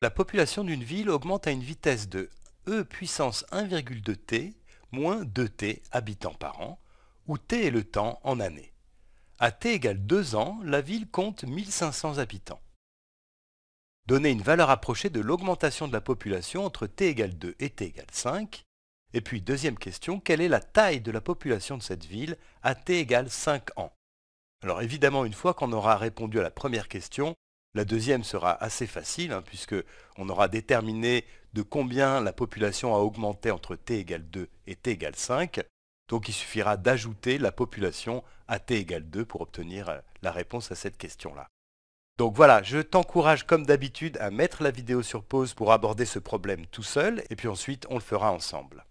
La population d'une ville augmente à une vitesse de e puissance 1,2t moins 2t habitants par an, où t est le temps en année. À t égale 2 ans, la ville compte 1500 habitants. Donnez une valeur approchée de l'augmentation de la population entre t égale 2 et t égale 5. Et puis, deuxième question, quelle est la taille de la population de cette ville à t égale 5 ans Alors évidemment, une fois qu'on aura répondu à la première question, la deuxième sera assez facile, puisqu'on hein, puisque on aura déterminé de combien la population a augmenté entre t égale 2 et t égale 5. Donc il suffira d'ajouter la population à t égale 2 pour obtenir euh, la réponse à cette question-là. Donc voilà, je t'encourage comme d'habitude à mettre la vidéo sur pause pour aborder ce problème tout seul, et puis ensuite on le fera ensemble.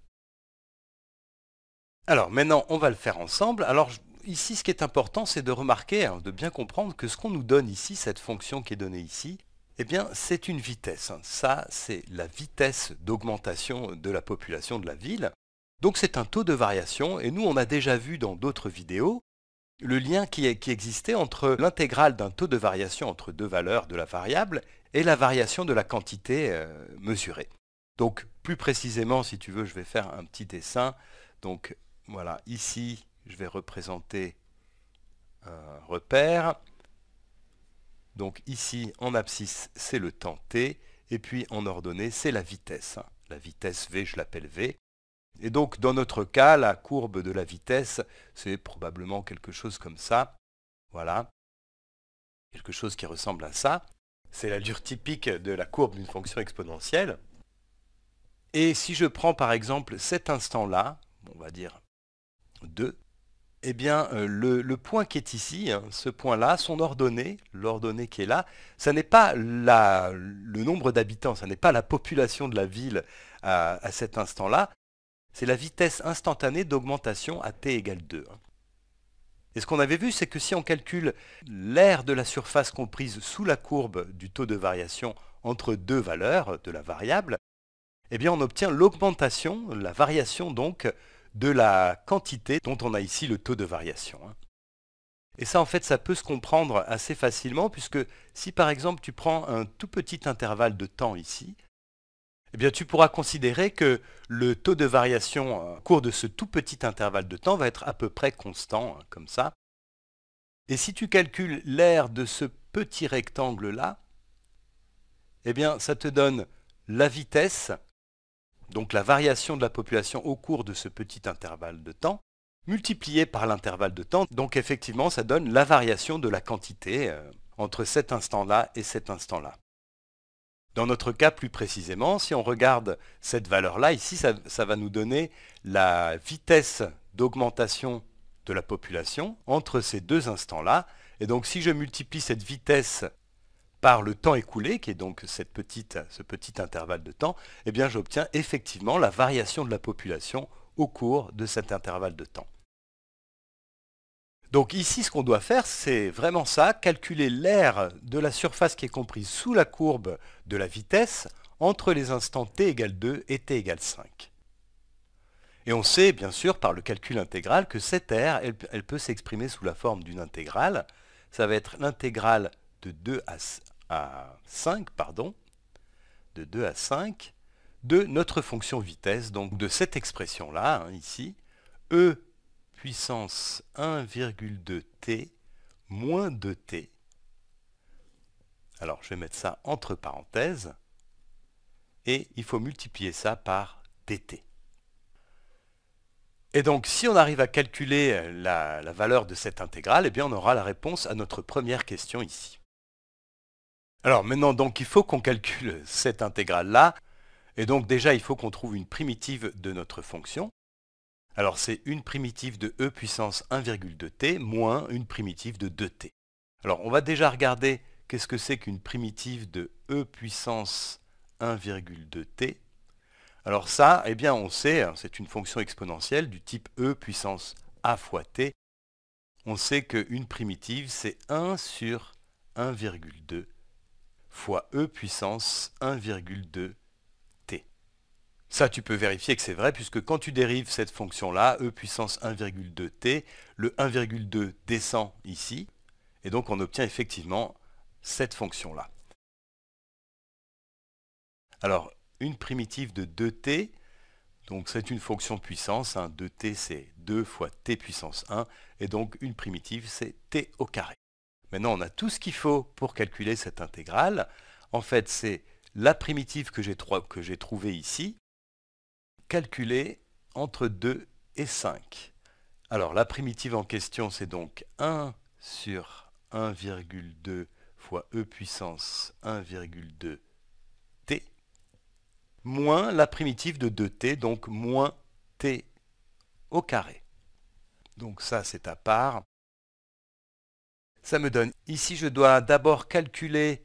Alors maintenant on va le faire ensemble. Alors ici, ce qui est important, c'est de remarquer, hein, de bien comprendre que ce qu'on nous donne ici, cette fonction qui est donnée ici, eh bien, c'est une vitesse. Ça, c'est la vitesse d'augmentation de la population de la ville. Donc c'est un taux de variation, et nous, on a déjà vu dans d'autres vidéos le lien qui, existait entre l'intégrale d'un taux de variation entre deux valeurs de la variable et la variation de la quantité euh, mesurée. Donc plus précisément, si tu veux, je vais faire un petit dessin. Donc voilà, ici, je vais représenter un repère. Donc ici, en abscisse, c'est le temps t, et puis en ordonnée, c'est la vitesse. La vitesse v, je l'appelle v. Et donc, dans notre cas, la courbe de la vitesse, c'est probablement quelque chose comme ça. Voilà. Quelque chose qui ressemble à ça. C'est l'allure typique de la courbe d'une fonction exponentielle. Et si je prends par exemple cet instant-là, on va dire 2, eh bien, euh, le, point qui est ici, hein, ce point-là, son ordonnée, l'ordonnée qui est là, ça n'est pas le nombre d'habitants, ça n'est pas la population de la ville à, cet instant-là, c'est la vitesse instantanée d'augmentation à t égale 2. Hein. Et ce qu'on avait vu, c'est que si on calcule l'aire de la surface comprise sous la courbe du taux de variation entre deux valeurs de la variable, eh bien on obtient l'augmentation, la variation donc, de la quantité dont on a ici le taux de variation. Hein. Et ça, en fait, ça peut se comprendre assez facilement, puisque si par exemple tu prends un tout petit intervalle de temps ici, eh bien, tu pourras considérer que le taux de variation au cours de ce tout petit intervalle de temps va être à peu près constant, hein, comme ça. Et si tu calcules l'aire de ce petit rectangle-là, eh bien, ça te donne la vitesse donc la variation de la population au cours de ce petit intervalle de temps, multiplié par l'intervalle de temps. Donc effectivement, ça donne la variation de la quantité euh, entre cet instant-là et cet instant-là. Dans notre cas plus précisément, si on regarde cette valeur-là, ici, ça, va nous donner la vitesse d'augmentation de la population entre ces deux instants-là. Et donc si je multiplie cette vitesse par le temps écoulé, qui est donc ce petit intervalle de temps, eh bien j'obtiens effectivement la variation de la population au cours de cet intervalle de temps. Donc ici, ce qu'on doit faire, c'est vraiment ça, calculer l'aire de la surface qui est comprise sous la courbe de la vitesse entre les instants t égale 2 et t égale 5. Et on sait, bien sûr, par le calcul intégral, que cette aire, elle peut s'exprimer sous la forme d'une intégrale. Ça va être l'intégrale de 2 à, 5, pardon, de 2 à 5, de notre fonction vitesse, donc de cette expression-là, hein, ici, e puissance 1,2t moins 2t. Alors je vais mettre ça entre parenthèses, et il faut multiplier ça par dt. Et donc si on arrive à calculer euh, la, la valeur de cette intégrale, eh bien on aura la réponse à notre première question ici. Alors maintenant, donc, il faut qu'on calcule cette intégrale-là. Et donc déjà, il faut qu'on trouve une primitive de notre fonction. Alors c'est une primitive de e puissance 1,2t moins une primitive de 2t. Alors on va déjà regarder qu'est-ce que c'est qu'une primitive de e puissance 1,2t. Alors ça, eh bien on sait, hein, c'est une fonction exponentielle du type e puissance a fois t. On sait qu'une primitive, c'est 1 sur 1,2 fois e puissance 1,2 t. Ça, tu peux vérifier que c'est vrai, puisque quand tu dérives cette fonction-là, e puissance 1,2 t, le 1,2 descend ici, et donc on obtient effectivement cette fonction-là. Alors, une primitive de 2t, donc c'est une fonction puissance, 2t hein, c'est 2 fois t puissance 1, et donc une primitive c'est t au carré. Maintenant, on a tout ce qu'il faut pour calculer cette intégrale. En fait, c'est la primitive que j'ai trouvée ici, calculée entre 2 et 5. Alors, la primitive en question, c'est donc 1 sur 1,2 fois e puissance 1,2 t, moins la primitive de 2t, donc moins t au carré. Donc ça, c'est à part ça me donne. Ici, je dois d'abord calculer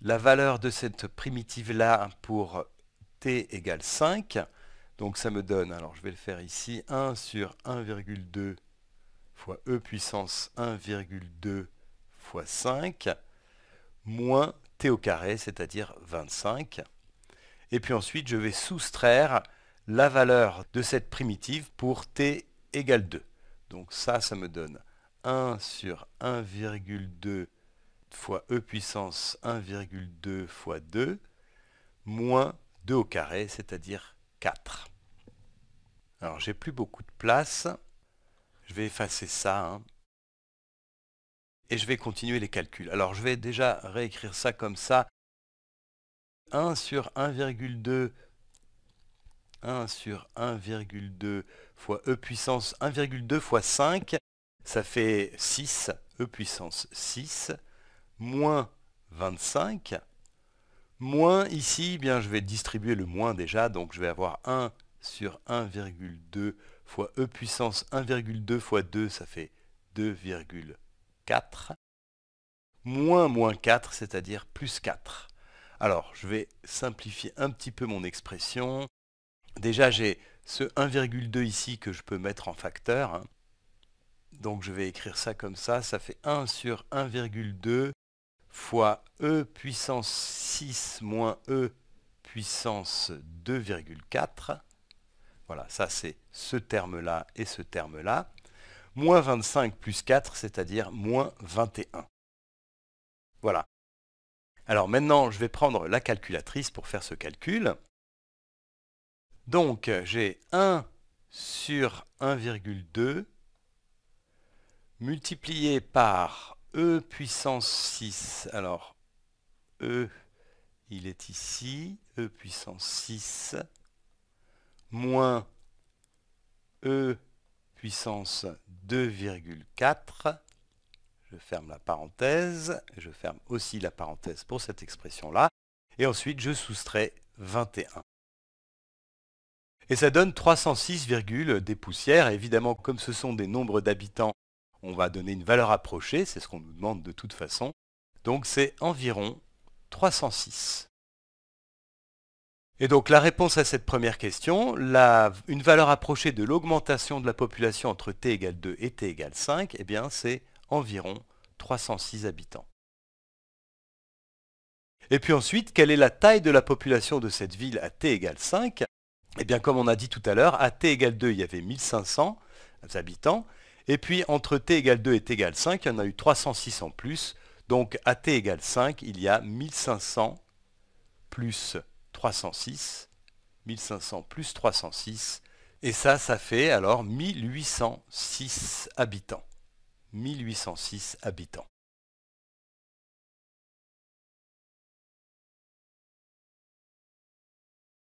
la valeur de cette primitive-là pour t égale 5. Donc ça me donne, alors je vais le faire ici, 1 sur 1,2 fois e puissance 1,2 fois 5, moins t au carré, c'est-à-dire 25. Et puis ensuite, je vais soustraire la valeur de cette primitive pour t égale 2. Donc ça, ça me donne 1 sur 1,2 fois e puissance 1,2 fois 2 moins 2 au carré, c'est-à-dire 4. Alors j'ai plus beaucoup de place, je vais effacer ça hein. et je vais continuer les calculs. Alors je vais déjà réécrire ça comme ça. 1 sur 1,2 1 sur 1,2 fois e puissance 1,2 fois 5 ça fait 6, e puissance 6, moins 25, moins ici, eh bien je vais distribuer le moins déjà, donc je vais avoir 1 sur 1,2 fois e puissance 1,2 fois 2, ça fait 2,4, moins moins 4, c'est-à-dire plus 4. Alors, je vais simplifier un petit peu mon expression. Déjà, j'ai ce 1,2 ici que je peux mettre en facteur. Hein. Donc je vais écrire ça comme ça, ça fait 1 sur 1,2 fois e puissance 6 moins e puissance 2,4. Voilà, ça c'est ce terme-là et ce terme-là. Moins 25 plus 4, c'est-à-dire moins 21. Voilà. Alors maintenant, je vais prendre la calculatrice pour faire ce calcul. Donc j'ai 1 sur 1,2 multiplié par e puissance 6. Alors, e, il est ici, e puissance 6, moins e puissance 2,4. Je ferme la parenthèse, je ferme aussi la parenthèse pour cette expression-là, et ensuite je soustrais 21. Et ça donne 306, des poussières. Évidemment, comme ce sont des nombres d'habitants on va donner une valeur approchée, c'est ce qu'on nous demande de toute façon. Donc c'est environ 306. Et donc la réponse à cette première question, une valeur approchée de l'augmentation de la population entre t égale 2 et t égale 5, eh bien c'est environ 306 habitants. Et puis ensuite, quelle est la taille de la population de cette ville à t égale 5 Eh bien comme on a dit tout à l'heure, à t égale 2 il y avait 1500 habitants, et puis entre t égale 2 et t égale 5, il y en a eu 306 en plus. Donc à t égale 5, il y a 1500 plus 306. 1500 plus 306. Et ça, ça fait alors 1806 habitants. 1806 habitants.